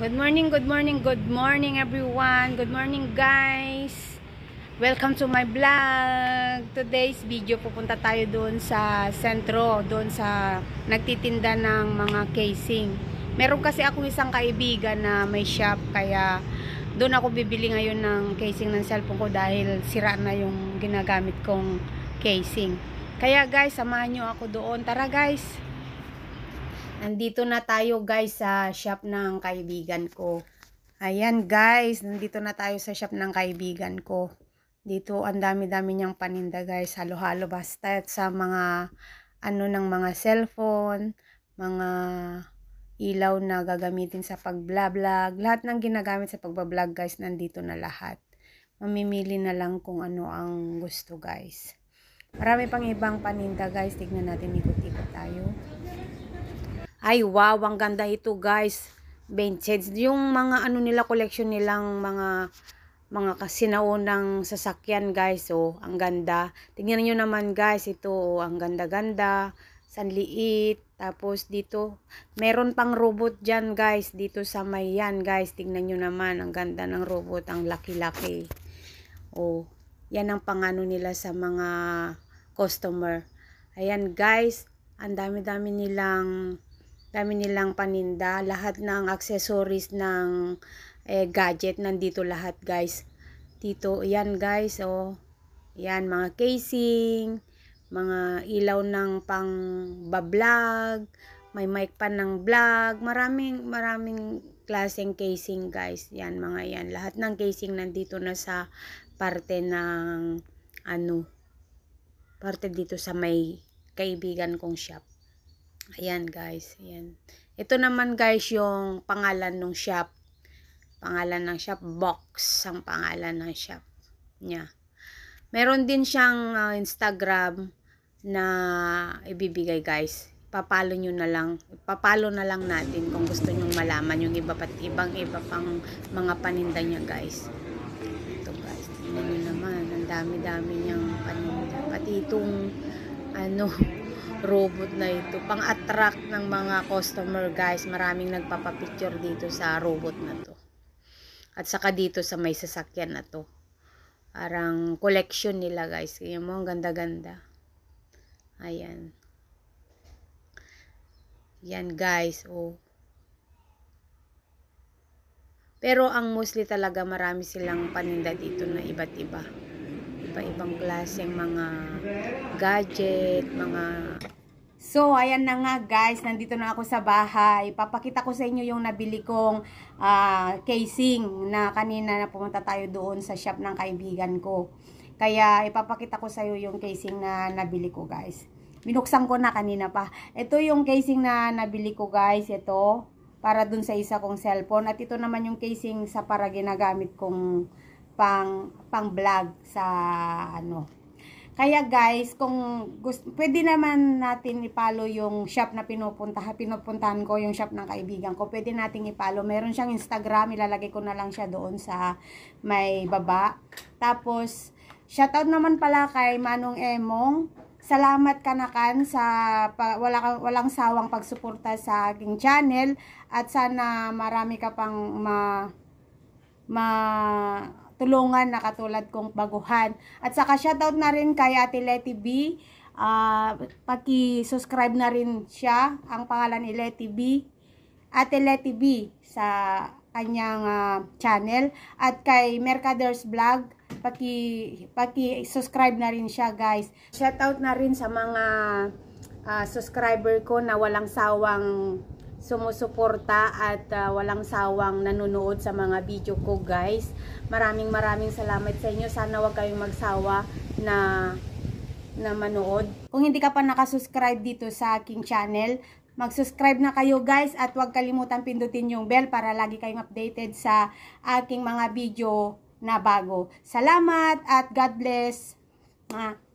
Good morning, good morning, good morning everyone. Good morning guys. Welcome to my vlog. Today's video pupunta tayo doon sa sentro, doon sa nagtitinda ng mga casing. Meron kasi ako isang kaibigan na may shop kaya doon ako bibili ngayon ng casing ng cellphone ko dahil sira na yung ginagamit kong casing. Kaya guys, samahan nyo ako doon. Tara guys! Nandito na tayo guys sa shop ng kaibigan ko. Ayan guys, nandito na tayo sa shop ng kaibigan ko. Dito ang dami-dami niyang paninda guys. Halo-halo basta at sa mga ano ng mga cellphone, mga ilaw na gagamitin sa pag-vlog. Lahat ng ginagamit sa pagba-vlog guys, nandito na lahat. Mamimili na lang kung ano ang gusto guys. Marami pang ibang paninda guys. Tignan natin ikot-ikot tayo. Ay, wow, ang ganda ito, guys. Benches. Yung mga ano nila, collection nilang mga mga kasinaon ng sasakyan, guys. Oh, ang ganda. Tingnan niyo naman, guys. Ito, oh, ang ganda-ganda. Sanliit. Tapos, dito, meron pang robot dyan, guys. Dito sa may yan, guys. Tingnan niyo naman. Ang ganda ng robot. Ang laki-laki. Oh, yan ang pangano nila sa mga customer. Ayan, guys. Ang dami-dami nilang dami nilang paninda lahat ng accessories ng eh, gadget nandito lahat guys dito yan guys oh yan mga casing mga ilaw ng pang bablog may mic pa ng vlog maraming maraming klaseng casing guys yan mga yan lahat ng casing nandito na sa parte ng ano parte dito sa may kaibigan kong shop Ayan guys, ayan. Ito naman guys yung pangalan ng shop. Pangalan ng shop, box ang pangalan ng shop niya. Meron din siyang uh, Instagram na ibibigay guys. Papalo nyo na lang, papalo na lang natin kung gusto nyong malaman yung iba pat ibang iba pang mga paninda niya guys. Ito guys, tingnan nyo naman, ang dami-dami niyang paninda. Pati itong ano, robot na ito pang attract ng mga customer guys maraming nagpapapicture dito sa robot na to at saka dito sa may sasakyan na to parang collection nila guys kaya mo ang ganda ganda ayan yan guys oh pero ang mostly talaga marami silang paninda dito na iba't iba iba-ibang klaseng mga gadget, mga... So, ayan na nga guys, nandito na ako sa bahay. Papakita ko sa inyo yung nabili kong uh, casing na kanina na pumunta tayo doon sa shop ng kaibigan ko. Kaya ipapakita ko sa iyo yung casing na nabili ko guys. Binuksan ko na kanina pa. Ito yung casing na nabili ko guys, ito. Para dun sa isa kong cellphone. At ito naman yung casing sa para ginagamit kong pang pang vlog sa ano. Kaya guys, kung gusto, pwede naman natin ipalo yung shop na pinupuntahan, pinupuntahan ko, yung shop ng kaibigan ko. Pwede nating ipalo. Meron siyang Instagram, ilalagay ko na lang siya doon sa may baba. Tapos, shoutout naman pala kay Manong Emong. Salamat ka na kan sa pa, wala, walang sawang pagsuporta sa aking channel at sana marami ka pang ma ma tulungan na katulad kong baguhan. At saka shoutout na rin kay Ate Letty B. Uh, paki-subscribe na rin siya. Ang pangalan ni Letty B. Ate Letty B sa kanyang uh, channel. At kay Mercader's Vlog paki paki-subscribe na rin siya, guys. Shoutout na rin sa mga uh, subscriber ko na walang sawang sumusuporta at uh, walang sawang nanonood sa mga video ko guys. Maraming maraming salamat sa inyo. Sana wag kayong magsawa na na manood. Kung hindi ka pa nakasubscribe dito sa aking channel, mag-subscribe na kayo guys at huwag kalimutan pindutin yung bell para lagi kayong updated sa aking mga video na bago. Salamat at God bless. Ah.